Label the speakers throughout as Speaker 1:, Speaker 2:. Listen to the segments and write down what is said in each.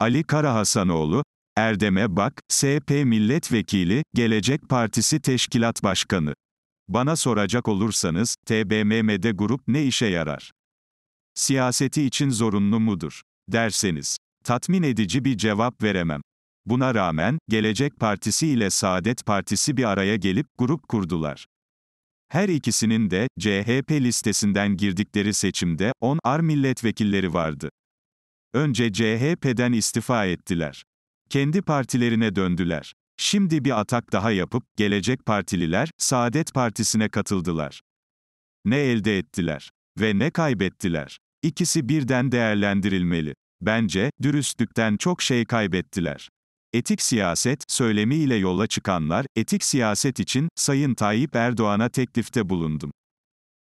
Speaker 1: Ali Karahasanoğlu, Erdeme Bak, SP Milletvekili, Gelecek Partisi Teşkilat Başkanı. Bana soracak olursanız, TBMM'de grup ne işe yarar? Siyaseti için zorunlu mudur? Derseniz, tatmin edici bir cevap veremem. Buna rağmen, Gelecek Partisi ile Saadet Partisi bir araya gelip grup kurdular. Her ikisinin de CHP listesinden girdikleri seçimde 10 ar milletvekilleri vardı. Önce CHP'den istifa ettiler. Kendi partilerine döndüler. Şimdi bir atak daha yapıp, gelecek partililer, Saadet Partisi'ne katıldılar. Ne elde ettiler? Ve ne kaybettiler? İkisi birden değerlendirilmeli. Bence, dürüstlükten çok şey kaybettiler. Etik siyaset, söylemiyle yola çıkanlar, etik siyaset için, Sayın Tayyip Erdoğan'a teklifte bulundum.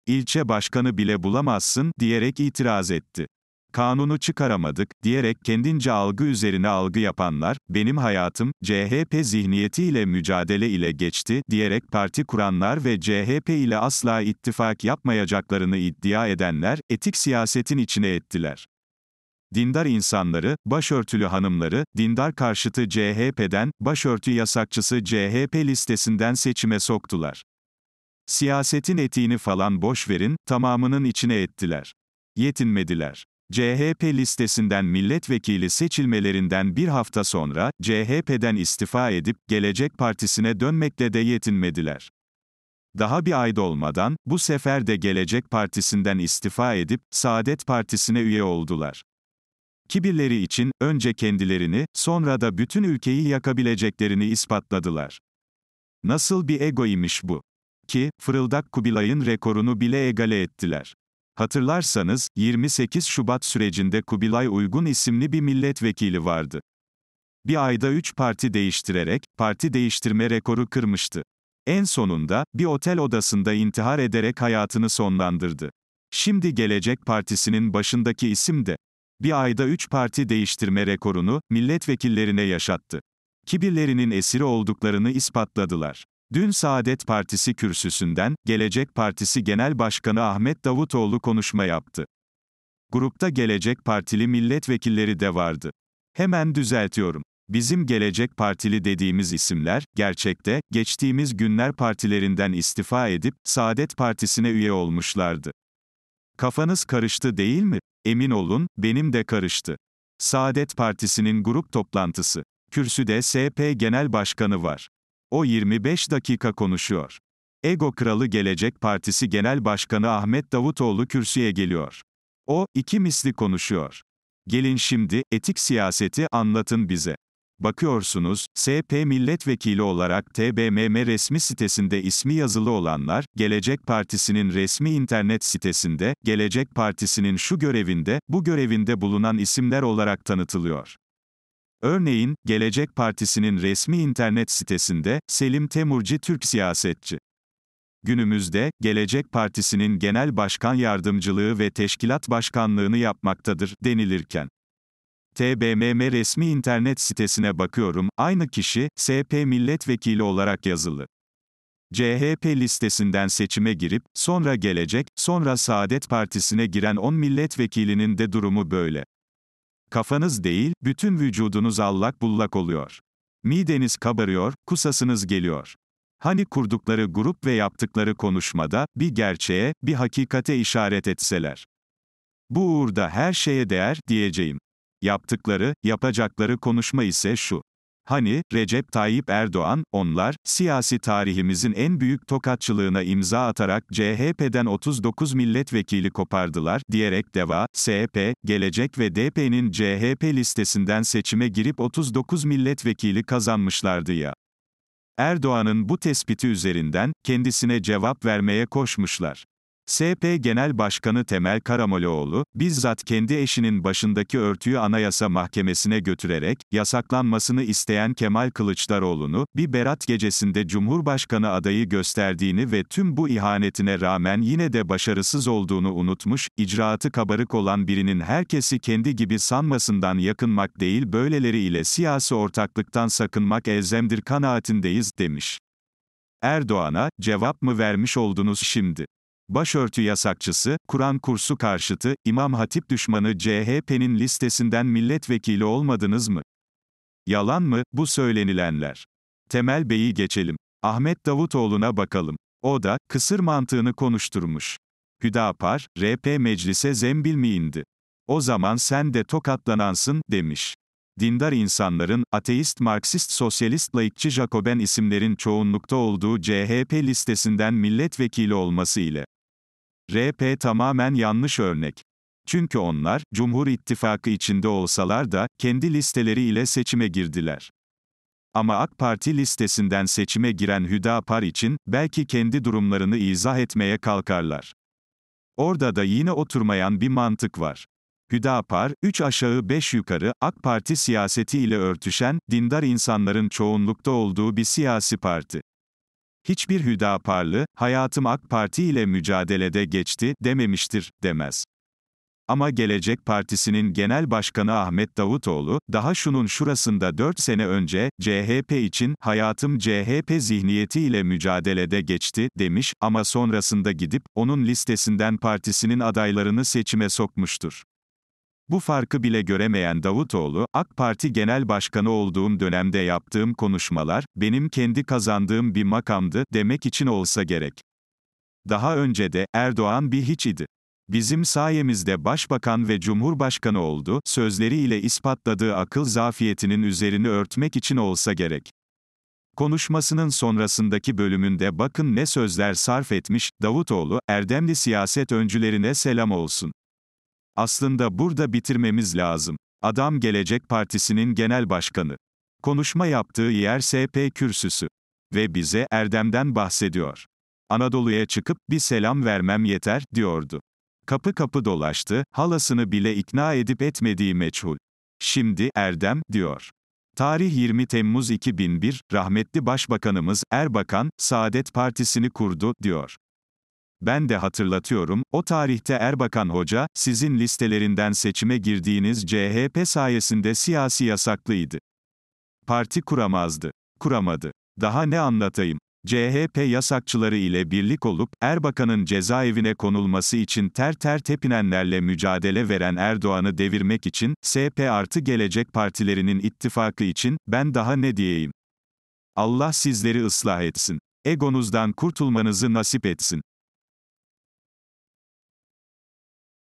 Speaker 1: İlçe başkanı bile bulamazsın, diyerek itiraz etti kanunu çıkaramadık, diyerek kendince algı üzerine algı yapanlar, benim hayatım, CHP zihniyetiyle mücadele ile geçti, diyerek parti kuranlar ve CHP ile asla ittifak yapmayacaklarını iddia edenler, etik siyasetin içine ettiler dindar insanları, başörtülü hanımları, dindar karşıtı CHP'den, başörtü yasakçısı CHP listesinden seçime soktular. Siyasetin etiğini falan boş verin, tamamının içine ettiler. Yetinmediler. CHP listesinden milletvekili seçilmelerinden bir hafta sonra, CHP'den istifa edip, Gelecek Partisi'ne dönmekle de yetinmediler. Daha bir ay dolmadan, bu sefer de Gelecek Partisi'nden istifa edip, Saadet Partisi'ne üye oldular. Kibirleri için, önce kendilerini, sonra da bütün ülkeyi yakabileceklerini ispatladılar. Nasıl bir ego imiş bu? Ki, Fırıldak Kubilay'ın rekorunu bile egale ettiler. Hatırlarsanız, 28 Şubat sürecinde Kubilay Uygun isimli bir milletvekili vardı. Bir ayda 3 parti değiştirerek, parti değiştirme rekoru kırmıştı. En sonunda, bir otel odasında intihar ederek hayatını sonlandırdı. Şimdi Gelecek Partisi'nin başındaki isim de, bir ayda 3 parti değiştirme rekorunu, milletvekillerine yaşattı. Kibirlerinin esiri olduklarını ispatladılar. Dün Saadet Partisi kürsüsünden, Gelecek Partisi Genel Başkanı Ahmet Davutoğlu konuşma yaptı. Grupta Gelecek Partili milletvekilleri de vardı. Hemen düzeltiyorum. Bizim Gelecek Partili dediğimiz isimler, gerçekte, geçtiğimiz günler partilerinden istifa edip, Saadet Partisi'ne üye olmuşlardı. Kafanız karıştı değil mi? Emin olun, benim de karıştı. Saadet Partisi'nin grup toplantısı. Kürsüde SP Genel Başkanı var. O 25 dakika konuşuyor. Ego Kralı Gelecek Partisi Genel Başkanı Ahmet Davutoğlu kürsüye geliyor. O, iki misli konuşuyor. Gelin şimdi, etik siyaseti anlatın bize. Bakıyorsunuz, SP milletvekili olarak TBMM resmi sitesinde ismi yazılı olanlar, Gelecek Partisi'nin resmi internet sitesinde, Gelecek Partisi'nin şu görevinde, bu görevinde bulunan isimler olarak tanıtılıyor. Örneğin, Gelecek Partisi'nin resmi internet sitesinde, Selim Temurci Türk siyasetçi. Günümüzde, Gelecek Partisi'nin genel başkan yardımcılığı ve teşkilat başkanlığını yapmaktadır, denilirken. TBMM resmi internet sitesine bakıyorum, aynı kişi, SP milletvekili olarak yazılı. CHP listesinden seçime girip, sonra gelecek, sonra Saadet Partisi'ne giren 10 milletvekilinin de durumu böyle. Kafanız değil, bütün vücudunuz allak bullak oluyor. Mideniz kabarıyor, kusasınız geliyor. Hani kurdukları grup ve yaptıkları konuşmada, bir gerçeğe, bir hakikate işaret etseler. Bu uğurda her şeye değer, diyeceğim. Yaptıkları, yapacakları konuşma ise şu. Hani, Recep Tayyip Erdoğan, onlar, siyasi tarihimizin en büyük tokatçılığına imza atarak CHP'den 39 milletvekili kopardılar, diyerek DEVA, SP, Gelecek ve DP'nin CHP listesinden seçime girip 39 milletvekili kazanmışlardı ya. Erdoğan'ın bu tespiti üzerinden, kendisine cevap vermeye koşmuşlar. SP Genel Başkanı Temel Karamollaoğlu, bizzat kendi eşinin başındaki örtüyü Anayasa Mahkemesi'ne götürerek, yasaklanmasını isteyen Kemal Kılıçdaroğlu'nu, bir berat gecesinde Cumhurbaşkanı adayı gösterdiğini ve tüm bu ihanetine rağmen yine de başarısız olduğunu unutmuş, icraatı kabarık olan birinin herkesi kendi gibi sanmasından yakınmak değil böyleleriyle siyasi ortaklıktan sakınmak elzemdir kanaatindeyiz, demiş. Erdoğan'a, cevap mı vermiş oldunuz şimdi? Başörtü yasakçısı, Kur'an kursu karşıtı, İmam Hatip düşmanı CHP'nin listesinden milletvekili olmadınız mı? Yalan mı, bu söylenilenler? Temel Bey'i geçelim. Ahmet Davutoğlu'na bakalım. O da, kısır mantığını konuşturmuş. Hüdapar, RP meclise zembil mi indi? O zaman sen de tokatlanansın, demiş. Dindar insanların, ateist, marksist, sosyalist, laikçi, jacoben isimlerin çoğunlukta olduğu CHP listesinden milletvekili olması ile RP tamamen yanlış örnek. Çünkü onlar, Cumhur İttifakı içinde olsalar da, kendi listeleri ile seçime girdiler. Ama AK Parti listesinden seçime giren Hüdapar için, belki kendi durumlarını izah etmeye kalkarlar. Orada da yine oturmayan bir mantık var. Hüdapar, 3 aşağı 5 yukarı, AK Parti siyaseti ile örtüşen, dindar insanların çoğunlukta olduğu bir siyasi parti hiçbir Hüdaparlı, hayatım AK Parti ile mücadelede geçti, dememiştir, demez. Ama Gelecek Partisi'nin Genel Başkanı Ahmet Davutoğlu, daha şunun şurasında 4 sene önce, CHP için, hayatım CHP zihniyetiyle mücadelede geçti, demiş, ama sonrasında gidip, onun listesinden partisinin adaylarını seçime sokmuştur. Bu farkı bile göremeyen Davutoğlu, AK Parti Genel Başkanı olduğum dönemde yaptığım konuşmalar, benim kendi kazandığım bir makamdı demek için olsa gerek. Daha önce de, Erdoğan bir hiç idi. Bizim sayemizde başbakan ve cumhurbaşkanı oldu, sözleriyle ispatladığı akıl zafiyetinin üzerini örtmek için olsa gerek. Konuşmasının sonrasındaki bölümünde bakın ne sözler sarf etmiş, Davutoğlu, Erdemli siyaset öncülerine selam olsun. Aslında burada bitirmemiz lazım. Adam Gelecek Partisi'nin genel başkanı. Konuşma yaptığı yer SP kürsüsü. Ve bize Erdem'den bahsediyor. Anadolu'ya çıkıp bir selam vermem yeter, diyordu. Kapı kapı dolaştı, halasını bile ikna edip etmediği meçhul. Şimdi Erdem, diyor. Tarih 20 Temmuz 2001, rahmetli Başbakanımız Erbakan, Saadet Partisi'ni kurdu, diyor. Ben de hatırlatıyorum, o tarihte Erbakan Hoca, sizin listelerinden seçime girdiğiniz CHP sayesinde siyasi yasaklıydı. Parti kuramazdı. Kuramadı. Daha ne anlatayım? CHP yasakçıları ile birlik olup, Erbakan'ın cezaevine konulması için ter ter tepinenlerle mücadele veren Erdoğan'ı devirmek için, SP artı gelecek partilerinin ittifakı için, ben daha ne diyeyim? Allah sizleri ıslah etsin. Egonuzdan kurtulmanızı nasip etsin.